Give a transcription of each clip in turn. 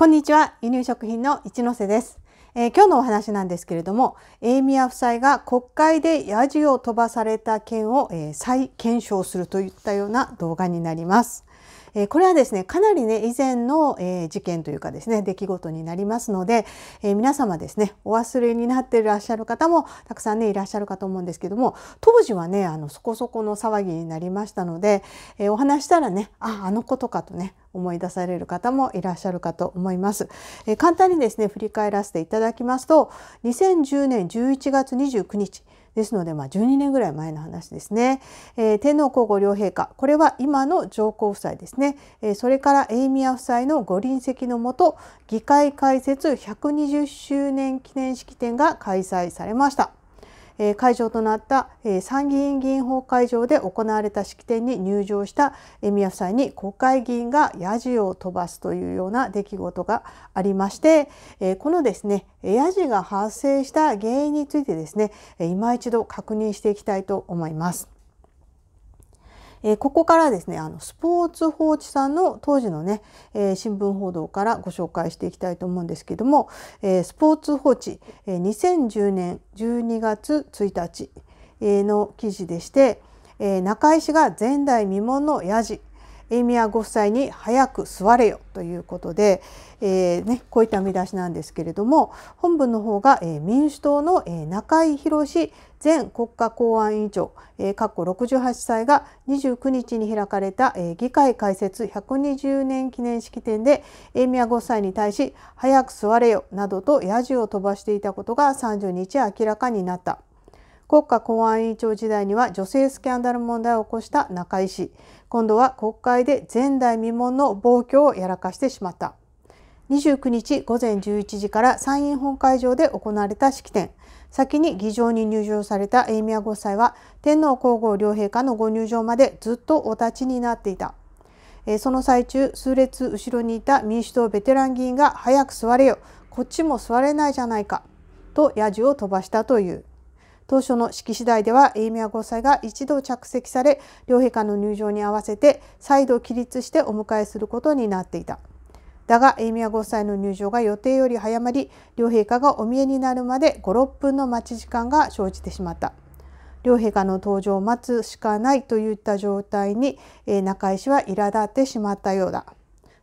こんにちは輸入食品の一ノ瀬です、えー、今日のお話なんですけれどもエミア夫妻が国会で野ジを飛ばされた件を、えー、再検証するといったような動画になりますえこれはですねかなりね以前の、え事件というかですね出来事になりますので、え皆様ですねお忘れになっていらっしゃる方もたくさんねいらっしゃるかと思うんですけども当時はねあのそこそこの騒ぎになりましたので、えお話したらねああのことかとね思い出される方もいらっしゃるかと思います。え簡単にですね振り返らせていただきますと2010年11月29日ですので、まあ、12年ぐらい前の話ですね、えー、天皇皇后両陛下これは今の上皇夫妻ですね、えー、それからミ宮夫妻のご臨席のもと議会開設120周年記念式典が開催されました。会場となった参議院議員法会場で行われた式典に入場した宮夫妻に国会議員がヤジを飛ばすというような出来事がありましてこのですねヤジが発生した原因についてですね今一度確認していきたいと思います。えー、ここからですねあのスポーツ報知さんの当時のね、えー、新聞報道からご紹介していきたいと思うんですけども、えー、スポーツ報知、えー、2010年12月1日の記事でして、えー、中井氏が前代未聞のやじエイミアご夫妻に早く座れよということで、えー、ね、こういった見出しなんですけれども本文の方が、えー、民主党の、えー、中井宏前国家公安委員長、えー、68歳が29日に開かれた、えー、議会開設120年記念式典でエイミアご夫妻に対し「早く座れよ」などと野獣を飛ばしていたことが30日明らかになった。国家公安委員長時代には女性スキャンダル問題を起こした中井氏今度は国会で前代未聞の暴挙をやらかしてしまった。29日午前11時から参院本会場で行われた式典。先に議場に入場された英宮ご夫妻は天皇皇后両陛下のご入場までずっとお立ちになっていた。その最中、数列後ろにいた民主党ベテラン議員が早く座れよ、こっちも座れないじゃないか、と野獣を飛ばしたという。当初の式次第ではエイミアご夫妻が一度着席され両陛下の入場に合わせて再度起立してお迎えすることになっていた。だがエイミアご夫妻の入場が予定より早まり両陛下がお見えになるまで56分の待ち時間が生じてしまった。両陛下の登場を待つしかないといった状態に、えー、中井氏は苛立ってしまったようだ。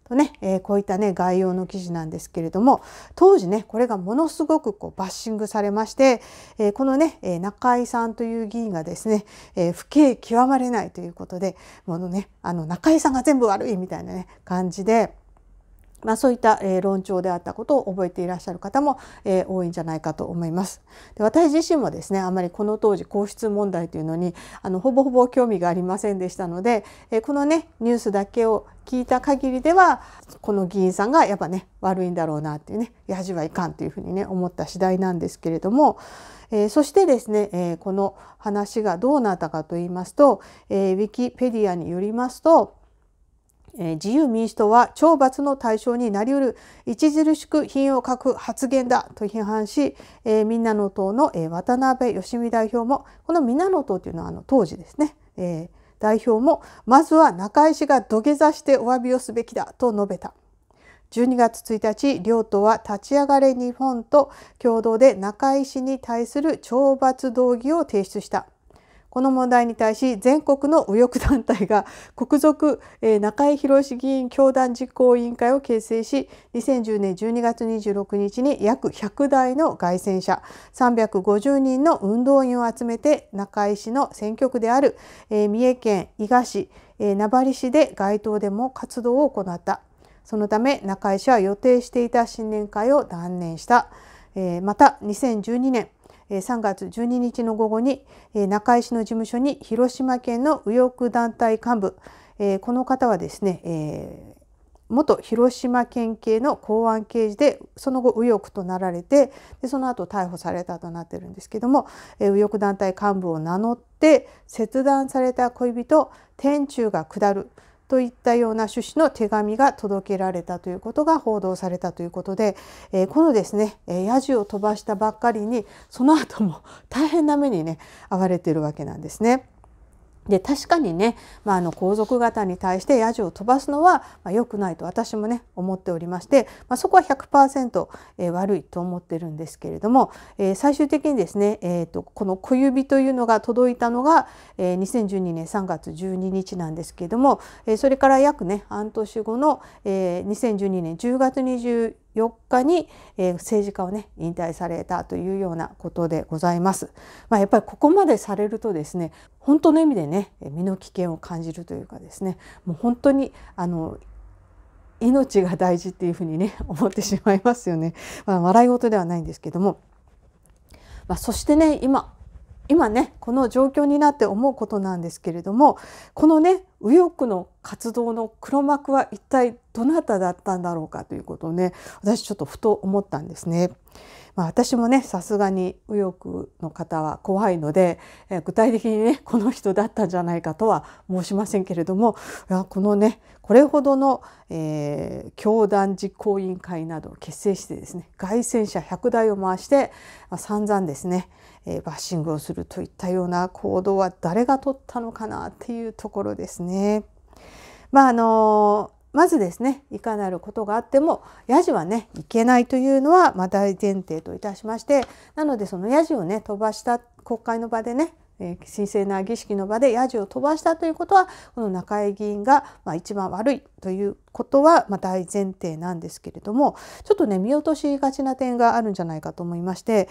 とね、えー、こういったね概要の記事なんですけれども当時ねこれがものすごくこうバッシングされまして、えー、このね、え中井さんという議員がですね、えー、不敬極まれないということでものねあの中井さんが全部悪いみたいなね感じで。まあ、そういった、えー、論調であったことを覚えていらっしゃる方も、えー、多いんじゃないかと思います。で私自身もですねあまりこの当時皇室問題というのにあのほぼほぼ興味がありませんでしたので、えー、このねニュースだけを聞いた限りではこの議員さんがやっぱね悪いんだろうなっていうねやじはいかんというふうにね思った次第なんですけれども、えー、そしてですね、えー、この話がどうなったかと言いますと、えー、ウィキペディアによりますと自由民主党は懲罰の対象になりうる著しく品を欠く発言だと批判し、えー、みんなの党の、え渡辺義美代表もこのみんなの党というのはあの当時ですね、えー、代表もまずは中井氏が土下座してお詫びをすべきだと述べた。12月1日両党は立ち上がれ日本と共同で中井氏に対する懲罰動議を提出した。この問題に対し全国の右翼団体が 国賊、中井宏議員教団実行委員会を結成し2010年12月26日に約100台の街宣車350人の運動員を集めて中井市の選挙区である、三重県伊賀市、名張市で街頭でも活動を行ったそのため中井氏は予定していた新年会を断念した、また2012年3月12日の午後に中井氏の事務所に広島県の右翼団体幹部この方はですね元広島県警の公安刑事でその後右翼となられてでその後逮捕されたとなってるんですけども右翼団体幹部を名乗って切断された恋人天柱が下るといったような趣旨の手紙が届けられたということが報道されたということで、えー、このですね野獣を飛ばしたばっかりにその後も大変な目にね遭われているわけなんですね。で確かにね、まあ、あの皇族方に対して野獣を飛ばすのは、まあ、くないと私もね思っておりまして、まあ、そこは100%、えー、悪いと思ってるんですけれども、えー、最終的にですね、えーと、この小指というのが届いたのが、えー、2012年3月12日なんですけれども、えー、それから約ね半年後の、えー、2012年10月21 4日に、えー、政治家をね引退されたというようなことでございます。まあ、やっぱりここまでされるとですね本当の意味でね身の危険を感じるというかですねもう本当にあの命が大事っていうふうにね 思ってしまいますよね。まあ、笑い事ではないんですけども、まあ、そしてね今今ねこの状況になって思うことなんですけれどもこのね右翼の活動の黒幕は一体どなただったんだろうかということをね私ちょっとふと思ったんですね。まあ、私もねさすがに右翼の方は怖いので、え具体的にねこの人だったんじゃないかとは申しませんけれどもいやこのねこれほどの、えー、教団実行委員会などを結成してですね街宣車100台を回して、まあ、散々ですね、えバッシングをするといったような行動は誰が取ったのかなっていうところですね。まああのまずですねいかなることがあってもヤジはねいけないというのはま大前提といたしましてなのでそのヤジをね飛ばした国会の場でね神聖な儀式の場でヤジを飛ばしたということはこの中井議員が一番悪いということは大前提なんですけれどもちょっとね見落としがちな点があるんじゃないかと思いまして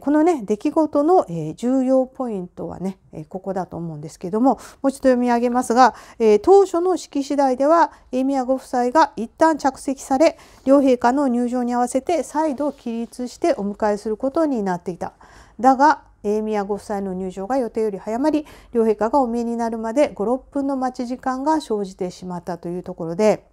このね出来事の重要ポイントはねここだと思うんですけれどももう一度読み上げますが当初の式次第ではエミご夫妻が一旦着席され両陛下の入場に合わせて再度起立してお迎えすることになっていた。だが英宮ご夫妻の入場が予定より早まり両陛下がお見えになるまで56分の待ち時間が生じてしまったというところで。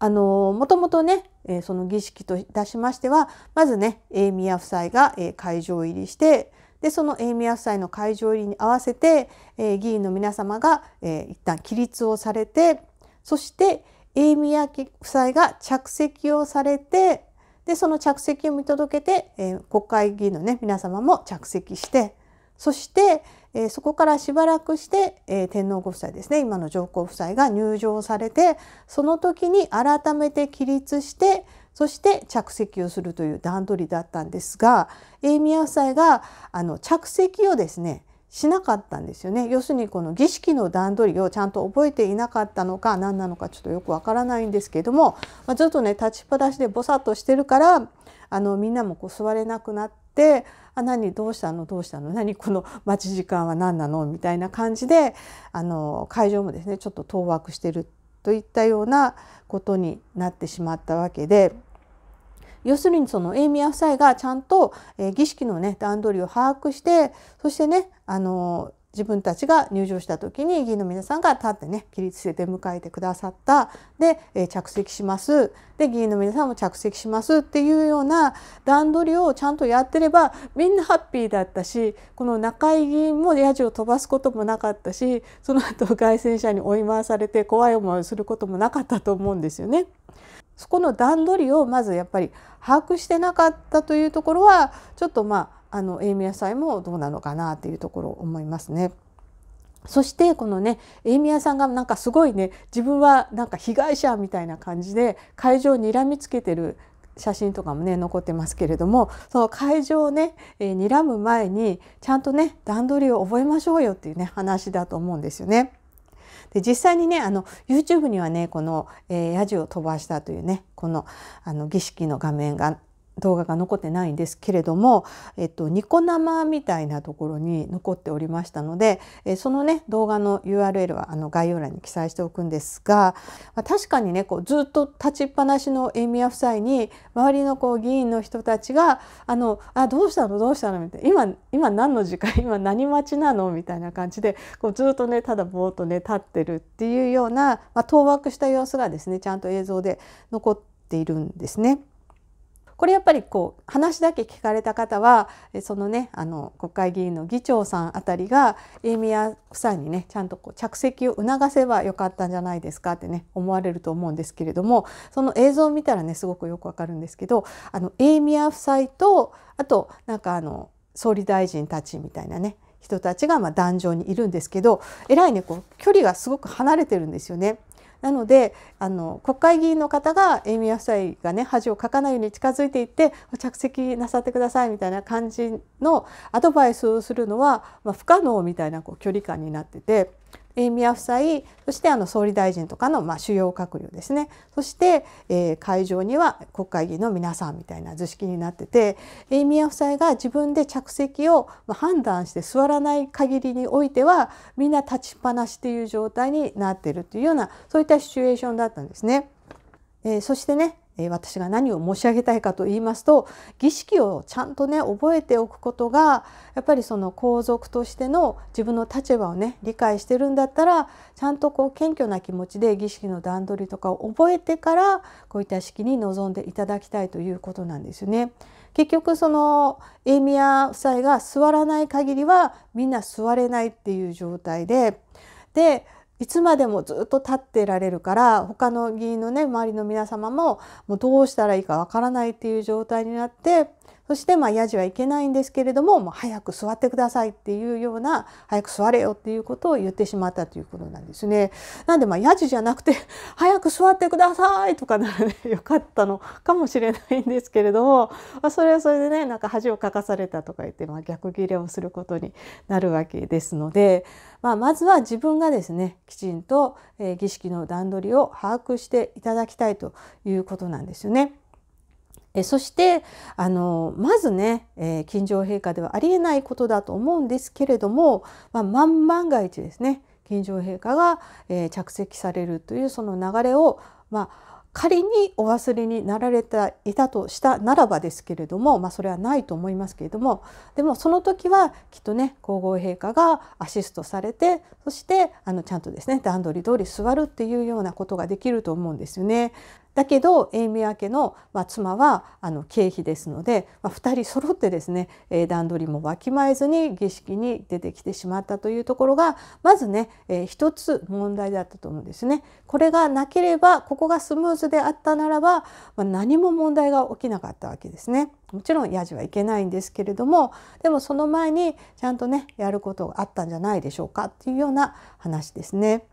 あのもともとね、えその儀式といたしましてはまずねミ宮夫妻が、え会場入りしてでそのミ宮夫妻の会場入りに合わせて、え議員の皆様が、えー、一旦起立をされてそしてミ宮夫妻が着席をされてでその着席を見届けて、えー、国会議員の、ね、皆様も着席してそして、えー、そこからしばらくして、えー、天皇ご夫妻ですね今の上皇夫妻が入場されてその時に改めて起立してそして着席をするという段取りだったんですが永宮夫妻があの着席をですねしなかったんですよね要するにこの儀式の段取りをちゃんと覚えていなかったのか何なのかちょっとよくわからないんですけども、まあ、ちょっとね立ちっぱなしでぼさっとしてるからあのみんなもこう座れなくなって「あ何どうしたのどうしたの何この待ち時間は何なの?」みたいな感じであの会場もですねちょっと当惑してるといったようなことになってしまったわけで。要するにそのエイミア夫妻がちゃんと、えー、儀式のね段取りを把握してそしてねあのー自分たちが入場した時に議員の皆さんが立ってね起立して出迎えてくださったで、え着席しますで議員の皆さんも着席しますっていうような段取りをちゃんとやってればみんなハッピーだったしこの中井議員もやじを飛ばすこともなかったしその後凱旋者に追い回されて怖い思いをすることもなかったと思うんですよね。そこの段取りをまずやっぱり把握してなかったというところはちょっとまああのエイ英宮祭もどうなのかなというところを思いますね。そしてこのねエイミアさんがなんかすごいね自分はなんか被害者みたいな感じで会場をにらみつけてる写真とかもね残ってますけれどもその会場をね、えー、睨む前にちゃんとね段取りを覚えましょうよっていうね話だと思うんですよね。で実際にねあの YouTube にはねこの、えー、野獣を飛ばしたというねこのあの儀式の画面が動画が残ってないんですけれども、えっと、ニコ生みたいなところに残っておりましたので、えそのね、動画の URL はあの概要欄に記載しておくんですが、まあ、確かにね、こうずっと立ちっぱなしのエミヤ夫妻に、周りのこう議員の人たちが、あの、あ、どうしたのどうしたのみたいな、今、今何の時間 今何待ちなのみたいな感じで、こうずっとね、ただぼーっとね、立ってるっていうような、まあ、当惑した様子がですね、ちゃんと映像で残っているんですね。これやっぱりこう話だけ聞かれた方はそのねあの国会議員の議長さんあたりがエミア夫妻にねちゃんとこう着席を促せばよかったんじゃないですかってね思われると思うんですけれどもその映像を見たらねすごくよくわかるんですけどあのミア夫妻とあとなんかあの総理大臣たちみたいなね人たちがま壇上にいるんですけどえらいねこう距離がすごく離れてるんですよね。なのであの国会議員の方がエイミー夫妻がね恥をかかないように近づいていって着席なさってくださいみたいな感じのアドバイスをするのは、まあ、不可能みたいなこう距離感になってて宮夫妻そしてあの総理大臣とかのまあ主要閣僚ですねそして、えー、会場には国会議員の皆さんみたいな図式になってて宮夫妻が自分で着席を判断して座らない限りにおいてはみんな立ちっぱなしという状態になっているというようなそういったシチュエーションだったんですね。えー、そしてね私が何を申し上げたいかと言いますと儀式をちゃんとね覚えておくことがやっぱりその皇族としての自分の立場をね理解してるんだったらちゃんとこう謙虚な気持ちで儀式の段取りとかを覚えてからこういった式に臨んでいただきたいということなんですよね。結局そのミア夫妻が座らない限りはみんな座れないっていう状態ででいつまでもずっと立ってられるから他の議員のね周りの皆様ももうどうしたらいいかわからないっていう状態になってそしてまあやじはいけないんですけれどももう早く座ってくださいっていうような早く座れよっていうことを言ってしまったということなんですね。なんでまあやじじゃなくて 早く座ってくださいとかならねよかったのかもしれないんですけれども、まあ、それはそれでねなんか恥をかかされたとか言って、まあ、逆ギレをすることになるわけですので、まあ、まずは自分がですねきちんと、えー、儀式の段取りを把握していただきたいということなんですよね。えそしてあのまずね、えー、陛下ではありえないことだと思うんですけれども、まあ、万万が一ですね近上陛下が、えー、着席されるというその流れを、まあ、仮にお忘れになられたいたとしたならばですけれども、まあ、それはないと思いますけれどもでもその時はきっとね皇后陛下がアシストされてそしてあのちゃんとですね段取り通り座るっていうようなことができると思うんですよね。だけどエイミア家の、まあ、妻はあの経費ですので、まあ、2人揃ってですね、えー、段取りもわきまえずに儀式に出てきてしまったというところがまずね、えー、一つ問題だったと思うんですね。これがなければここがスムーズであったならば、まあ、何も問題が起きなかったわけですね。もちろんやじはいけないんですけれどもでもその前にちゃんとねやることがあったんじゃないでしょうかっていうような話ですね。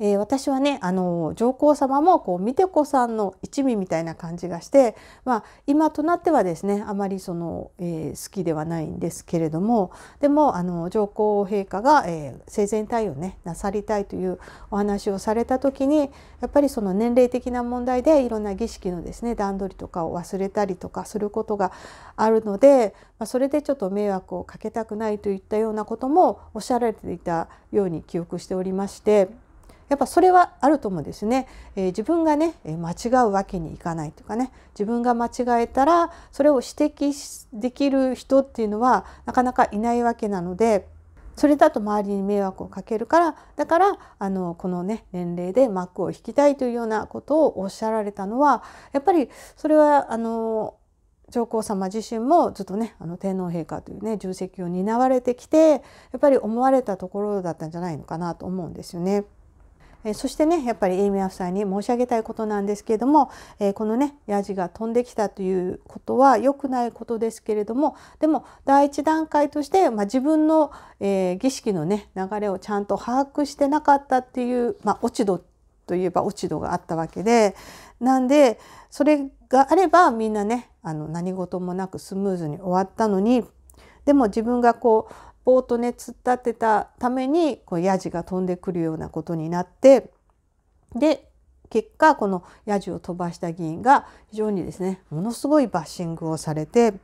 えー、私はねあの上皇様もこう見て子さんの一味みたいな感じがして、まあ、今となってはですねあまりその、えー、好きではないんですけれどもでもあの上皇陛下が、えー、生前退をねなさりたいというお話をされた時にやっぱりその年齢的な問題でいろんな儀式のですね段取りとかを忘れたりとかすることがあるので、まあ、それでちょっと迷惑をかけたくないといったようなこともおっしゃられていたように記憶しておりまして。やっぱそれはあると思うんですね、えー、自分がね間違うわけにいかないとかね自分が間違えたらそれを指摘できる人っていうのはなかなかいないわけなのでそれだと周りに迷惑をかけるからだからあのこのね年齢で幕を引きたいというようなことをおっしゃられたのはやっぱりそれはあの上皇様自身もずっとねあの天皇陛下というね重責を担われてきてやっぱり思われたところだったんじゃないのかなと思うんですよね。そしてねやっぱりエイミア夫妻に申し上げたいことなんですけれども、えこのねヤジが飛んできたということは良くないことですけれどもでも第一段階として、まあ、自分の、え儀式のね流れをちゃんと把握してなかったっていう、まあ、落ち度といえば落ち度があったわけでなんでそれがあればみんなねあの何事もなくスムーズに終わったのにでも自分がこうーとね突っ立ってたためにこうヤジが飛んでくるようなことになってで結果このヤジを飛ばした議員が非常にですねものすごいバッシングをされて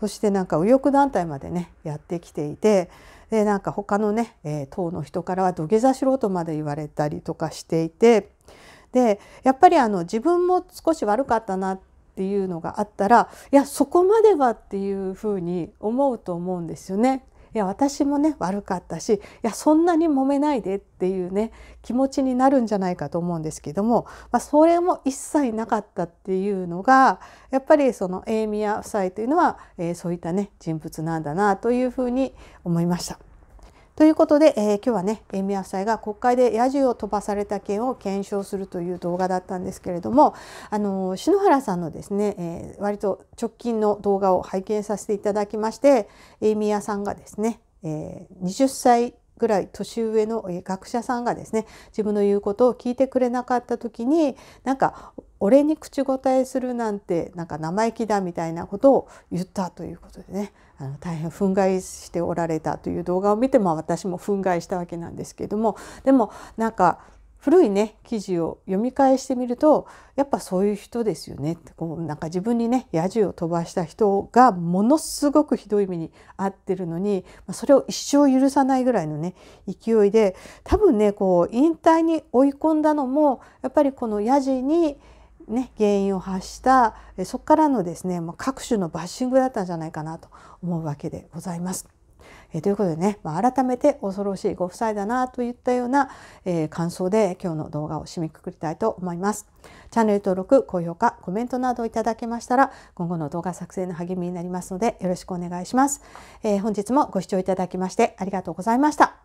そしてなんか右翼団体までねやってきていてでなんか他のね、えー、党の人からは土下座しろとまで言われたりとかしていてでやっぱりあの自分も少し悪かったなっていうのがあったらいやそこまではっていうふうに思うと思うんですよね。いや私もね悪かったしいやそんなに揉めないでっていうね気持ちになるんじゃないかと思うんですけども、まあ、それも一切なかったっていうのがやっぱりそのエーミヤ夫妻というのは、えー、そういったね人物なんだなというふうに思いました。ということで、えー、今日はねエミア夫妻が国会で野獣を飛ばされた件を検証するという動画だったんですけれどもあの篠原さんのですね、えー、割と直近の動画を拝見させていただきましてエミアさんがですね、えー、20歳ぐらい年上の学者さんがですね自分の言うことを聞いてくれなかった時になんか俺に口答えするなんてなんか生意気だみたいなことを言ったということでねあの大変憤慨しておられたという動画を見て、も私も憤慨したわけなんですけれどもでもなんか古いね記事を読み返してみるとやっぱそういう人ですよねってこうなんか自分にね野獣を飛ばした人がものすごくひどい目に遭ってるのにそれを一生許さないぐらいのね勢いで多分ねこう引退に追い込んだのもやっぱりこの野獣にね、原因を発したそこからのですね各種のバッシングだったんじゃないかなと思うわけでございます。えということでね、まあ、改めて恐ろしいご夫妻だなといったような、えー、感想で今日の動画を締めくくりたいと思います。チャンネル登録、高評価、コメントなどいただけましたら今後の動画作成の励みになりますのでよろしくお願いします。えー、本日もご視聴いただきましてありがとうございました。